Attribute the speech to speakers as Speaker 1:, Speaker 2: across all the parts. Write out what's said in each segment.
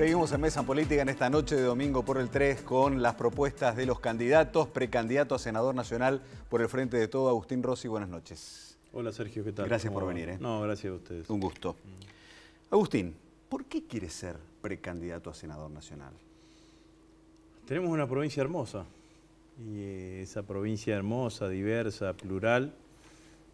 Speaker 1: Seguimos en Mesa Política en esta noche de domingo por el 3 con las propuestas de los candidatos, precandidato a senador nacional por el Frente de Todo, Agustín Rossi, buenas noches.
Speaker 2: Hola Sergio, ¿qué tal? Gracias por venir. ¿eh? No, gracias a ustedes. Un gusto.
Speaker 1: Agustín, ¿por qué quiere ser
Speaker 2: precandidato a senador nacional? Tenemos una provincia hermosa, y eh, esa provincia hermosa, diversa, plural,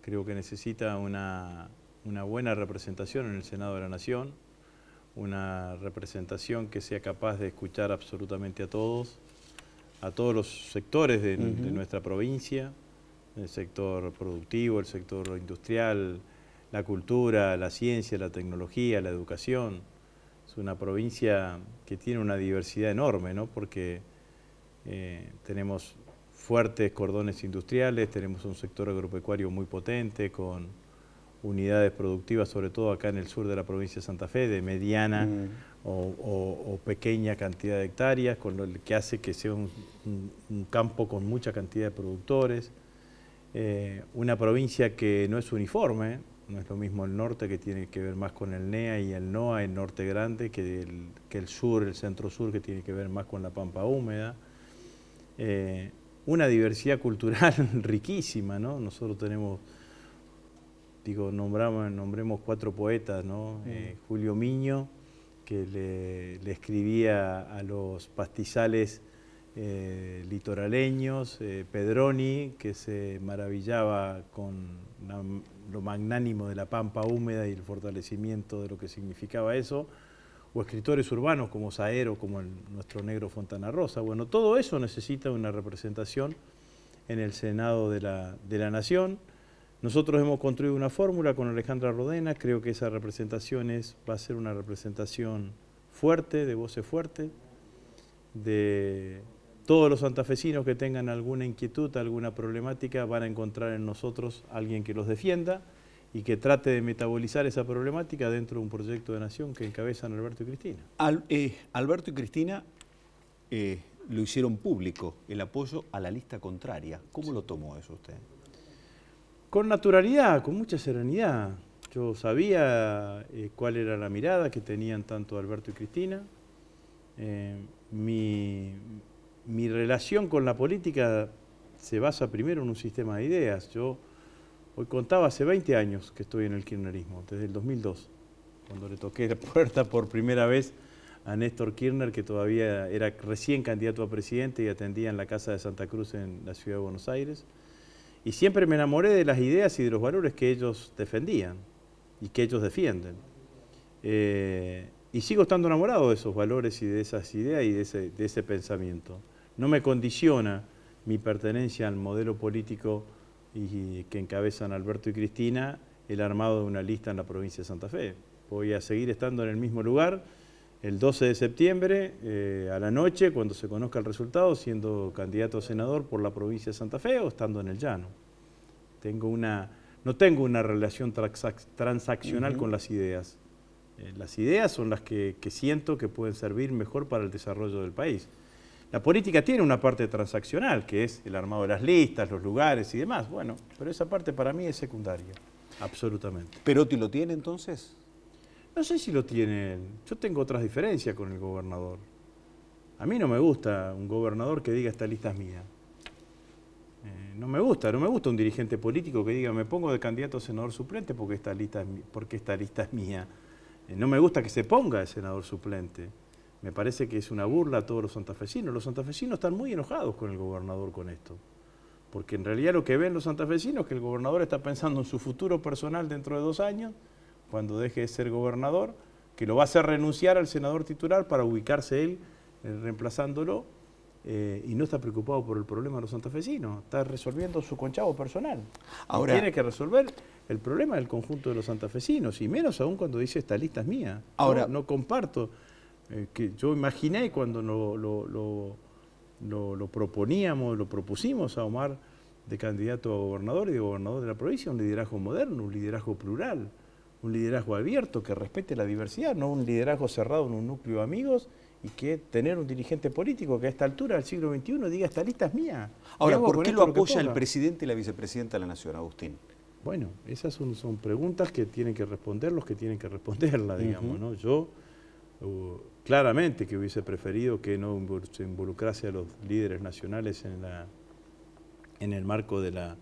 Speaker 2: creo que necesita una, una buena representación en el Senado de la Nación una representación que sea capaz de escuchar absolutamente a todos, a todos los sectores de, nuestra provincia, el sector productivo, el sector industrial, la cultura, la ciencia, la tecnología, la educación. Es una provincia que tiene una diversidad enorme, ¿no? porque eh, tenemos fuertes cordones industriales, tenemos un sector agropecuario muy potente con unidades productivas, sobre todo acá en el sur de la provincia de Santa Fe, de mediana mm. o, pequeña cantidad de hectáreas, con lo que hace que sea un, campo con mucha cantidad de productores. Eh, una provincia que no es uniforme, no es lo mismo el norte, que tiene que ver más con el NEA y el NOA, el norte grande, que el, que el sur, el centro-sur, que tiene que ver más con la pampa húmeda. Eh, una diversidad cultural riquísima, ¿no? Nosotros tenemos digo, nombramos, nombremos cuatro poetas, ¿no? Eh, Julio Miño, que le, escribía a los pastizales eh, litoraleños, eh, Pedroni, que se maravillaba con lo magnánimo de la pampa húmeda y el fortalecimiento de lo que significaba eso, o escritores urbanos como Saero, como nuestro negro Fontana Rosa. Bueno, todo eso necesita una representación en el Senado de la Nación. Nosotros hemos construido una fórmula con Alejandra Rodena, creo que esa representación es, va a ser una representación fuerte, de voces fuertes, de todos los santafesinos que tengan alguna inquietud, alguna problemática, van a encontrar en nosotros alguien que los defienda y que trate de metabolizar esa problemática dentro de un proyecto de nación que encabezan Alberto y Cristina.
Speaker 1: Eh, Alberto y Cristina eh, lo hicieron público, el apoyo a la
Speaker 2: lista contraria. ¿Cómo lo tomó eso usted? Con naturalidad, con mucha serenidad. Yo sabía eh, cuál era la mirada que tenían tanto Alberto y Cristina. Eh, mi, relación con la política se basa primero en un sistema de ideas. Yo hoy contaba hace 20 años que estoy en el kirchnerismo, desde el 2002, cuando le toqué la puerta por primera vez a Néstor Kirchner, que todavía era recién candidato a presidente y atendía en la Casa de Santa Cruz en la Ciudad de Buenos Aires. Y siempre me enamoré de las ideas y de los valores que ellos defendían y que ellos defienden. Eh, y sigo estando enamorado de esos valores y de esas ideas y de ese, pensamiento. No me condiciona mi pertenencia al modelo político que encabezan Alberto y Cristina el armado de una lista en la provincia de Santa Fe. Voy a seguir estando en el mismo lugar el 12 de septiembre eh, a la noche, cuando se conozca el resultado, siendo candidato a senador por la provincia de Santa Fe o estando en el llano. Tengo una, no tengo una relación transaccional con las ideas. Eh, las ideas son las que, que, siento que pueden servir mejor para el desarrollo del país. La política tiene una parte transaccional, que es el armado de las listas, los lugares y demás. Bueno, pero esa parte para mí es secundaria, absolutamente. pero ¿Perotti lo tiene entonces? No sé si lo tiene él. Yo tengo otras diferencias con el gobernador. A mí no me gusta un gobernador que diga esta lista es mía. Eh, no me gusta, no me gusta un dirigente político que diga me pongo de candidato a senador suplente porque esta lista es, porque lista mía. Eh, no me gusta que se ponga de senador suplente. Me parece que es una burla a todos los santafesinos. Los santafesinos están muy enojados con el gobernador con esto. Porque en realidad lo que ven los santafesinos es que el gobernador está pensando en su futuro personal dentro de dos años cuando deje de ser gobernador, que lo va a hacer renunciar al senador titular para ubicarse él eh, reemplazándolo, eh, y no está preocupado por el problema de los santafesinos, está resolviendo su conchavo personal. Ahora, tiene que resolver el problema del conjunto de los santafesinos, y menos aún cuando dice esta lista es mía. Ahora, no, comparto, eh, que yo imaginé cuando lo, proponíamos, lo propusimos a Omar de candidato a gobernador y de gobernador de la provincia, un liderazgo moderno, un liderazgo plural, un liderazgo abierto que respete la diversidad, no un liderazgo cerrado en un núcleo de amigos y que tener un dirigente político que a esta altura del siglo XXI diga esta lista es mía. Ahora, ¿por qué lo apoya el
Speaker 1: presidente y la vicepresidenta de la Nación, Agustín?
Speaker 2: Bueno, esas son, preguntas que tienen que responder los que tienen que responderla, digamos. Yo uh, claramente que hubiese preferido que no se involucrase a los líderes nacionales en, la, en el marco de, la,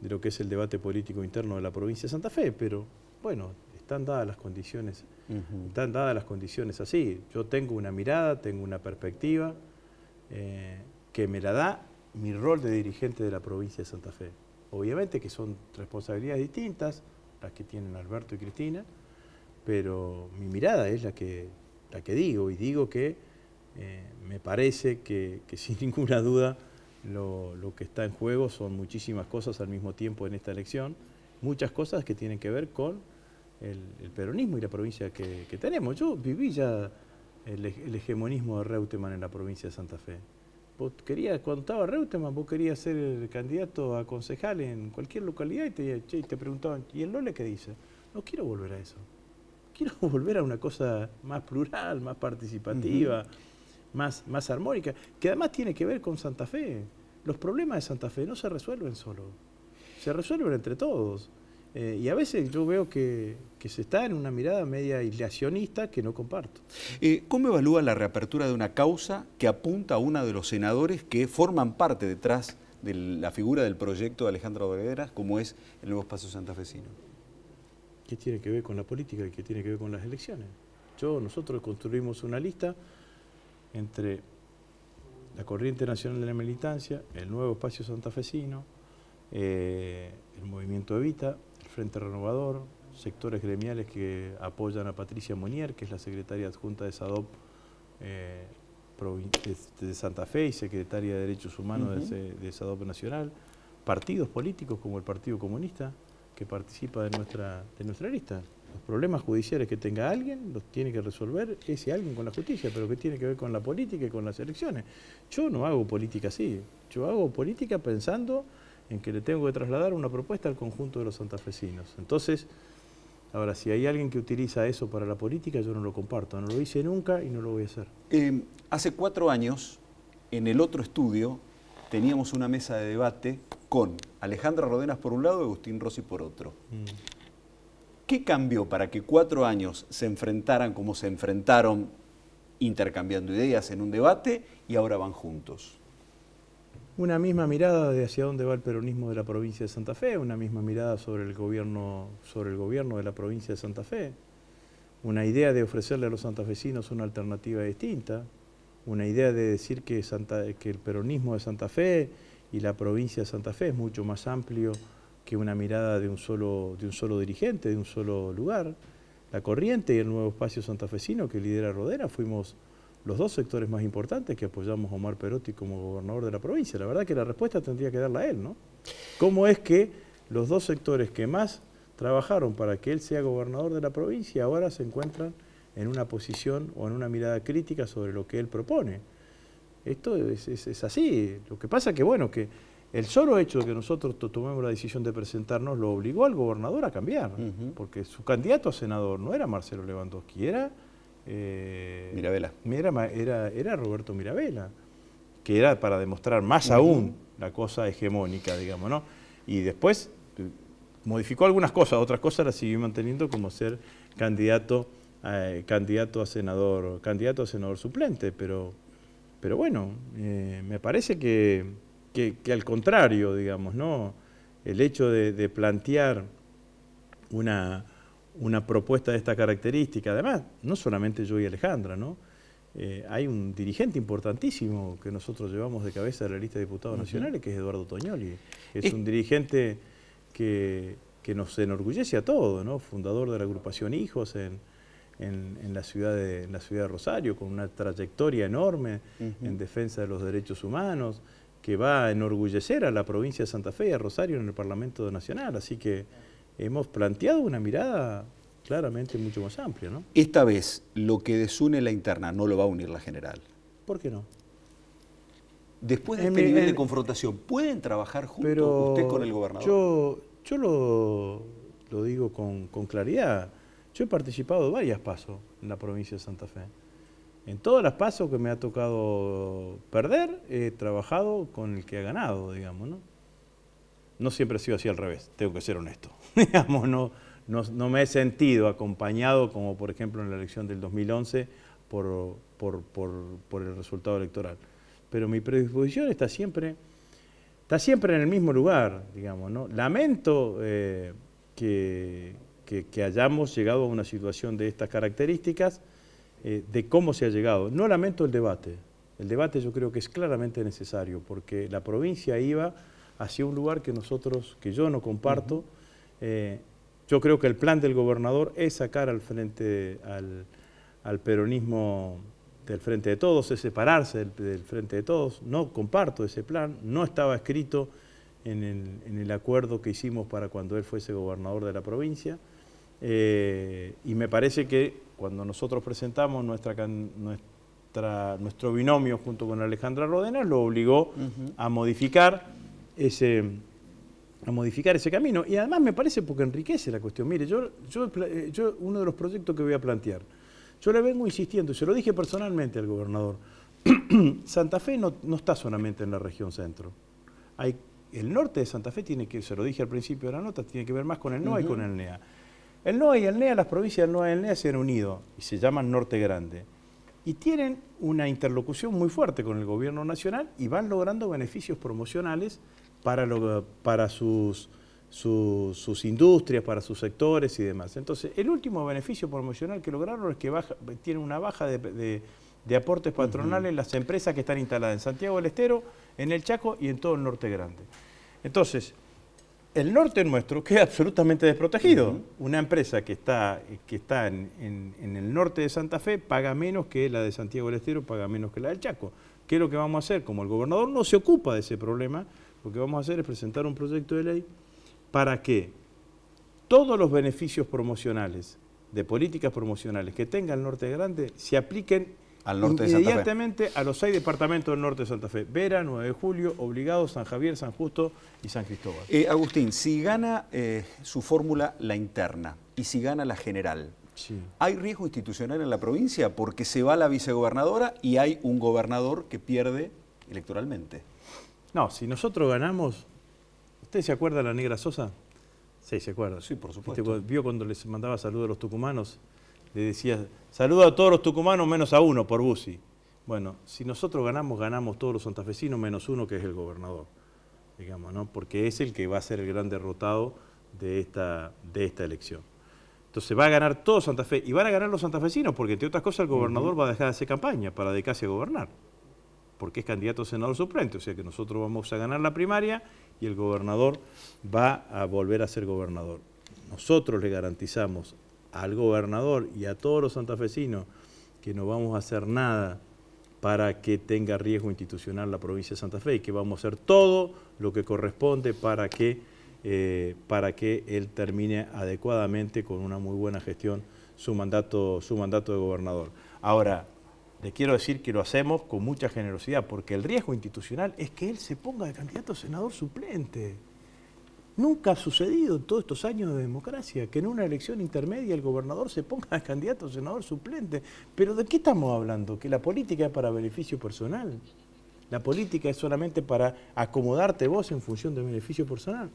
Speaker 2: de lo que es el debate político interno de la provincia de Santa Fe, pero bueno, están dadas las condiciones, están dadas las condiciones así. Yo tengo una mirada, tengo una perspectiva eh, que me la da mi rol de dirigente de la provincia de Santa Fe. Obviamente que son responsabilidades distintas las que tienen Alberto y Cristina, pero mi mirada es la que, la que digo y digo que eh, me parece que, sin ninguna duda lo, que está en juego son muchísimas cosas al mismo tiempo en esta elección, muchas cosas que tienen que ver con el, peronismo y la provincia que, tenemos. Yo viví ya el, hegemonismo de Reutemann en la provincia de Santa Fe. Vos querías, cuando estaba Reutemann, vos querías ser el candidato a concejal en cualquier localidad y te, te preguntaban, ¿y el Lole qué dice? No quiero volver a eso. Quiero volver a una cosa más plural, más participativa, más, más armónica, que además tiene que ver con Santa Fe. Los problemas de Santa Fe no se resuelven solo, se resuelven entre todos. Eh, y a veces yo veo que, se está en una mirada media aislacionista que no comparto. Eh, ¿Cómo
Speaker 1: evalúa la reapertura de una causa que apunta a uno de los senadores que forman parte detrás de la figura del proyecto de Alejandro Dolgueras, como es el nuevo espacio santafesino?
Speaker 2: ¿Qué tiene que ver con la política y qué tiene que ver con las elecciones? Yo, nosotros construimos una lista entre la Corriente Nacional de la Militancia, el nuevo espacio santafesino, eh, el movimiento Evita, Frente Renovador, sectores gremiales que apoyan a Patricia Monier, que es la secretaria adjunta de SADOP eh, este, de Santa Fe y secretaria de Derechos Humanos de, SADOP Nacional, partidos políticos como el Partido Comunista, que participa de nuestra, de nuestra lista. Los problemas judiciales que tenga alguien los tiene que resolver ese alguien con la justicia, pero que tiene que ver con la política y con las elecciones. Yo no hago política así, yo hago política pensando en que le tengo que trasladar una propuesta al conjunto de los santafesinos. Entonces, ahora, si hay alguien que utiliza eso para la política, yo no lo comparto, no lo hice nunca y no lo voy a hacer.
Speaker 1: Eh, hace cuatro años, en el otro estudio, teníamos una mesa de debate con Alejandra Rodenas por un lado y Agustín Rossi por otro. Mm. ¿Qué cambió para que cuatro años se enfrentaran como se enfrentaron, intercambiando ideas en un debate y ahora van juntos?
Speaker 2: una misma mirada de hacia dónde va el peronismo de la provincia de Santa Fe, una misma mirada sobre el gobierno, sobre el gobierno de la provincia de Santa Fe, una idea de ofrecerle a los santafesinos una alternativa distinta, una idea de decir que, Santa, que el peronismo de Santa Fe y la provincia de Santa Fe es mucho más amplio que una mirada de un solo, de un solo dirigente, de un solo lugar. La corriente y el nuevo espacio santafesino que lidera Rodera fuimos los dos sectores más importantes que apoyamos a Omar Perotti como gobernador de la provincia. La verdad que la respuesta tendría que darla él, ¿no? ¿Cómo es que los dos sectores que más trabajaron para que él sea gobernador de la provincia ahora se encuentran en una posición o en una mirada crítica sobre lo que él propone? Esto es, así. Lo que pasa que, bueno, que el solo hecho de que nosotros tomemos la decisión de presentarnos lo obligó al gobernador a cambiar, porque su candidato a senador no era Marcelo Lewandowski, era eh, Era, era, Roberto Mirabella que era para demostrar más aún la cosa hegemónica, digamos, ¿no? Y después eh, modificó algunas cosas, otras cosas las siguió manteniendo como ser candidato, eh, candidato a senador, candidato a senador suplente, pero, pero bueno, eh, me parece que, al contrario, digamos, ¿no? El hecho de plantear una, una propuesta de esta característica. Además, no solamente yo y Alejandra, ¿no? Eh, hay un dirigente importantísimo que nosotros llevamos de cabeza de la lista de diputados nacionales, que es Eduardo Toñoli. Es, un dirigente que, nos enorgullece a todos, ¿no? Fundador de la agrupación Hijos en, la ciudad de, la ciudad de Rosario, con una trayectoria enorme en defensa de los derechos humanos, que va a enorgullecer a la provincia de Santa Fe y a Rosario en el Parlamento Nacional. Así que hemos planteado una mirada claramente mucho más amplia. ¿no?
Speaker 1: Esta vez, lo que desune la interna no lo va a unir la general. ¿Por qué no? Después de este nivel de confrontación, ¿pueden trabajar juntos usted con el gobernador?
Speaker 2: Yo, yo lo, digo con, claridad. Yo he participado de varias pasos en la provincia de Santa Fe. En todas las pasos que me ha tocado perder, he trabajado con el que ha ganado, digamos, ¿no? no siempre ha sido así al revés, tengo que ser honesto. Digamos, no, no, me he sentido acompañado, como por ejemplo en la elección del 2011, por, por, el resultado electoral. Pero mi predisposición está siempre, está siempre en el mismo lugar, digamos. ¿no? Lamento eh, que, hayamos llegado a una situación de estas características, eh, de cómo se ha llegado. No lamento el debate. El debate yo creo que es claramente necesario, porque la provincia iba hacia un lugar que nosotros, que yo no comparto. Eh, yo creo que el plan del gobernador es sacar al frente, al, peronismo del Frente de Todos, es separarse del, Frente de Todos. No comparto ese plan, no estaba escrito en el, acuerdo que hicimos para cuando él fuese gobernador de la provincia. Eh, y me parece que cuando nosotros presentamos nuestra, nuestro binomio junto con Alejandra Rodenas, lo obligó a modificar a modificar ese camino. Y además me parece porque enriquece la cuestión. Mire, yo, yo, uno de los proyectos que voy a plantear, yo le vengo insistiendo, se lo dije personalmente al gobernador, Santa Fe no, está solamente en la región centro. Hay, el norte de Santa Fe tiene que, se lo dije al principio de la nota, tiene que ver más con el NOA y con el NEA. El NOA y el NEA, las provincias del NOA y el NEA se han unido y se llaman Norte Grande. Y tienen una interlocución muy fuerte con el gobierno nacional y van logrando beneficios promocionales para, sus, industrias, para sus sectores y demás. Entonces, el último beneficio promocional que lograron es que tiene tienen una baja de, aportes patronales las empresas que están instaladas en Santiago del Estero, en el Chaco y en todo el Norte Grande. Entonces, el norte nuestro queda absolutamente desprotegido. Una empresa que está, que está en, el norte de Santa Fe paga menos que la de Santiago del Estero, paga menos que la del Chaco. ¿Qué es lo que vamos a hacer? Como el gobernador no se ocupa de ese problema, lo que vamos a hacer es presentar un proyecto de ley para que todos los beneficios promocionales, de políticas promocionales que tenga el Norte Grande, se apliquen inmediatamente a los seis departamentos del norte de Santa Fe. Vera, 9 de Julio, Obligado, San Javier, San Justo y San Cristóbal.
Speaker 1: Eh, Agustín, si gana eh, su fórmula la interna y si gana la general, ¿hay riesgo institucional en la provincia? Porque se va la vicegobernadora y hay un gobernador que pierde electoralmente.
Speaker 2: No, si nosotros ganamos, ¿usted se acuerda de la Negra Sosa? Sí, se acuerda. Sí, por supuesto. vio cuando les mandaba saludos a los tucumanos, le decía, saluda a todos los tucumanos menos a uno por Busi. Bueno, si nosotros ganamos, ganamos todos los santafesinos menos uno que es el gobernador, digamos, ¿no? Porque es el que va a ser el gran derrotado de esta, de esta elección. Entonces va a ganar todo Santa Fe y van a ganar los santafesinos porque entre otras cosas el gobernador va a dejar de hacer campaña para dedicarse a gobernar porque es candidato a senador suplente, o sea que nosotros vamos a ganar la primaria y el gobernador va a volver a ser gobernador. Nosotros le garantizamos al gobernador y a todos los santafesinos que no vamos a hacer nada para que tenga riesgo institucional la provincia de Santa Fe y que vamos a hacer todo lo que corresponde para que, eh, para que él termine adecuadamente con una muy buena gestión su mandato, su mandato de gobernador. Ahora, le quiero decir que lo hacemos con mucha generosidad, porque el riesgo institucional es que él se ponga de candidato a senador suplente. Nunca ha sucedido en todos estos años de democracia que en una elección intermedia el gobernador se ponga de candidato a senador suplente. Pero ¿de qué estamos hablando? Que la política es para beneficio personal. La política es solamente para acomodarte vos en función de beneficio personal.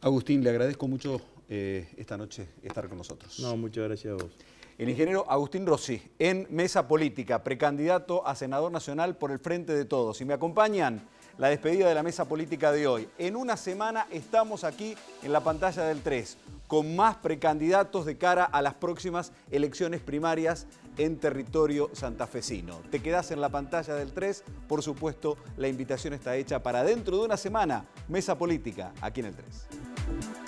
Speaker 2: Agustín, le agradezco mucho eh, esta noche
Speaker 1: estar con nosotros. No, muchas gracias a vos. El ingeniero Agustín Rossi, en Mesa Política, precandidato a senador nacional por el Frente de Todos. Y me acompañan la despedida de la Mesa Política de hoy. En una semana estamos aquí en la pantalla del 3, con más precandidatos de cara a las próximas elecciones primarias en territorio santafesino. Te quedas en la pantalla del 3, por supuesto, la invitación está hecha para dentro de una semana, Mesa Política, aquí en el 3.